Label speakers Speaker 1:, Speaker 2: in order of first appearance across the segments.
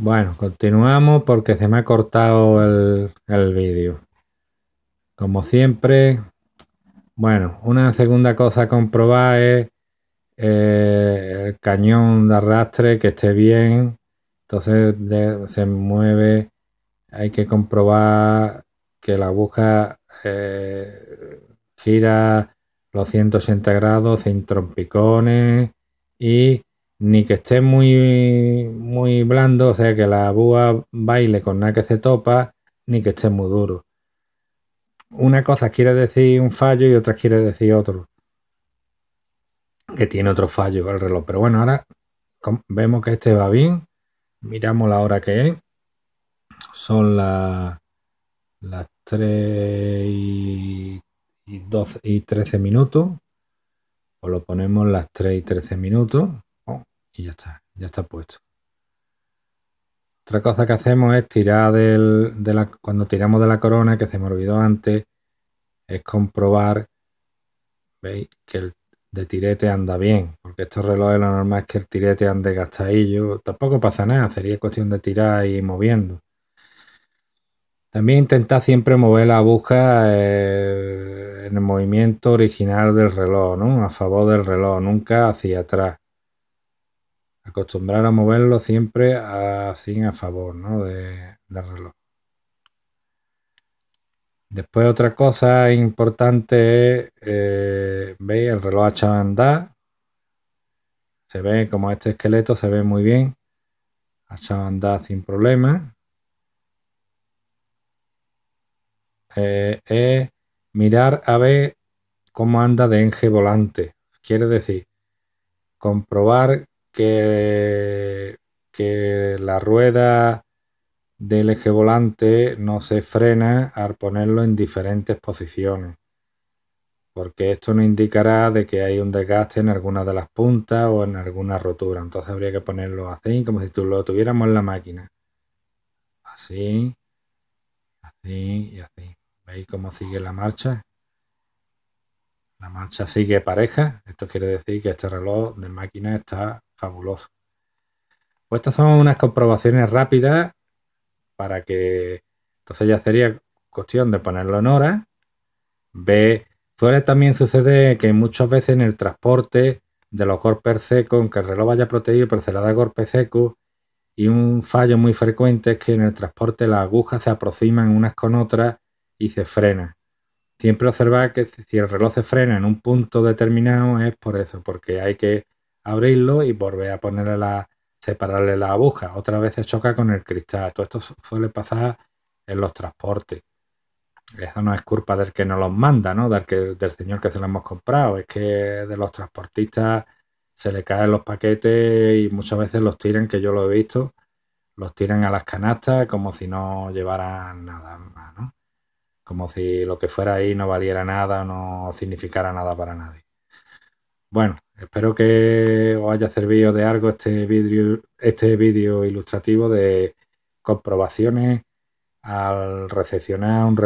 Speaker 1: Bueno, continuamos porque se me ha cortado el, vídeo. Como siempre, bueno, una segunda cosa a comprobar es eh, el cañón de arrastre que esté bien. Entonces se mueve, hay que comprobar que la aguja eh, gira los 180 grados sin trompicones y ni que esté muy, muy blando, o sea, que la búa baile con nada que se topa, ni que esté muy duro. Una cosa quiere decir un fallo y otra quiere decir otro. Que tiene otro fallo el reloj. Pero bueno, ahora vemos que este va bien. Miramos la hora que es. Son las 3 y, 12 y 13 minutos. O lo ponemos las 3 y 13 minutos y ya está, ya está puesto. Otra cosa que hacemos es tirar del, de la, cuando tiramos de la corona, que se me olvidó antes, es comprobar, veis, que el de tirete anda bien, porque estos relojes lo normal es que el tirete ande gastadillo, tampoco pasa nada, sería cuestión de tirar y moviendo. También intentar siempre mover la aguja eh, en el movimiento original del reloj, A favor del reloj, nunca hacia atrás acostumbrar a moverlo siempre a a favor de, del reloj. Después otra cosa importante es, eh, veis, el reloj a andar. Se ve como este esqueleto, se ve muy bien. A andar sin problema. Eh, es mirar a ver cómo anda de enje volante. Quiere decir, comprobar que, que la rueda del eje volante no se frena al ponerlo en diferentes posiciones, porque esto nos indicará de que hay un desgaste en alguna de las puntas o en alguna rotura. Entonces habría que ponerlo así, como si tú lo tuviéramos en la máquina. Así, así y así. ¿Veis cómo sigue la marcha? La marcha sigue pareja. Esto quiere decir que este reloj de máquina está fabuloso. Pues estas son unas comprobaciones rápidas para que entonces ya sería cuestión de ponerlo en hora Ve, suele también suceder que muchas veces en el transporte de los golpes secos, aunque el reloj vaya protegido, pero se le da golpe seco. Y un fallo muy frecuente es que en el transporte las agujas se aproximan unas con otras y se frena. Siempre observa que si el reloj se frena en un punto determinado es por eso, porque hay que abrirlo y volver a ponerle la, separarle la aguja. vez veces choca con el cristal. Todo esto suele pasar en los transportes. Eso no es culpa del que nos los manda, ¿no? Del, que, del señor que se lo hemos comprado. Es que de los transportistas se le caen los paquetes y muchas veces los tiran, que yo lo he visto, los tiran a las canastas como si no llevaran nada más, Como si lo que fuera ahí no valiera nada, no significara nada para nadie. Bueno, Espero que os haya servido de algo este vídeo este vídeo ilustrativo de comprobaciones al recepcionar un,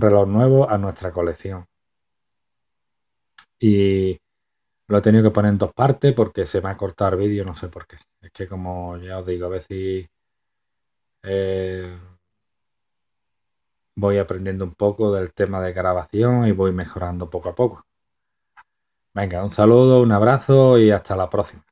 Speaker 1: reloj nuevo a nuestra colección. Y lo he tenido que poner en dos partes porque se me ha cortado el vídeo, no sé por qué. Es que como ya os digo, a veces eh, voy aprendiendo un poco del tema de grabación y voy mejorando poco a poco. Venga, un saludo, un abrazo y hasta la próxima.